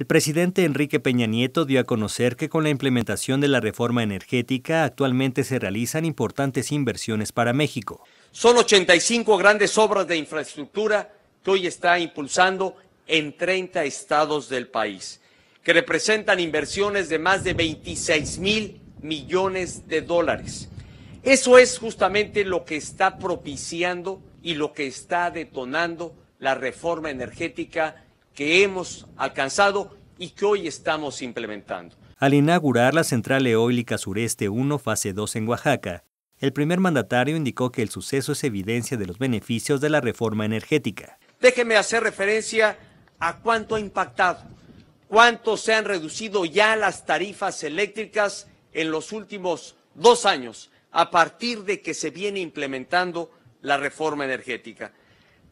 El presidente Enrique Peña Nieto dio a conocer que con la implementación de la reforma energética actualmente se realizan importantes inversiones para México. Son 85 grandes obras de infraestructura que hoy está impulsando en 30 estados del país, que representan inversiones de más de 26 mil millones de dólares. Eso es justamente lo que está propiciando y lo que está detonando la reforma energética que hemos alcanzado y que hoy estamos implementando. Al inaugurar la central eólica Sureste 1, fase 2 en Oaxaca, el primer mandatario indicó que el suceso es evidencia de los beneficios de la reforma energética. Déjeme hacer referencia a cuánto ha impactado, cuánto se han reducido ya las tarifas eléctricas en los últimos dos años, a partir de que se viene implementando la reforma energética.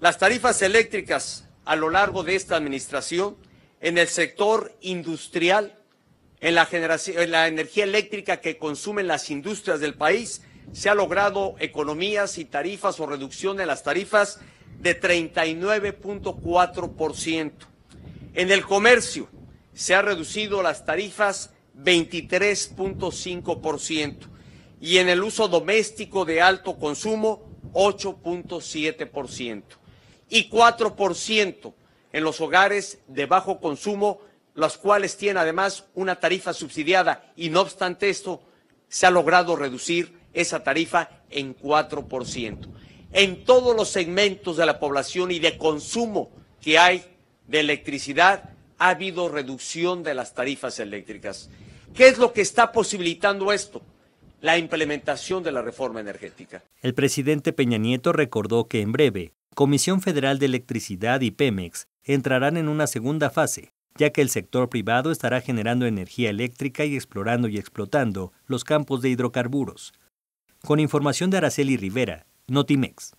Las tarifas eléctricas a lo largo de esta administración en el sector industrial, en la, generación, la energía eléctrica que consumen las industrias del país, se ha logrado economías y tarifas o reducción de las tarifas de 39.4%. En el comercio se ha reducido las tarifas 23.5% y en el uso doméstico de alto consumo 8.7% y 4% en los hogares de bajo consumo, las cuales tienen además una tarifa subsidiada y no obstante esto, se ha logrado reducir esa tarifa en 4%. En todos los segmentos de la población y de consumo que hay de electricidad, ha habido reducción de las tarifas eléctricas. ¿Qué es lo que está posibilitando esto? La implementación de la reforma energética. El presidente Peña Nieto recordó que en breve Comisión Federal de Electricidad y Pemex entrarán en una segunda fase, ya que el sector privado estará generando energía eléctrica y explorando y explotando los campos de hidrocarburos. Con información de Araceli Rivera, Notimex.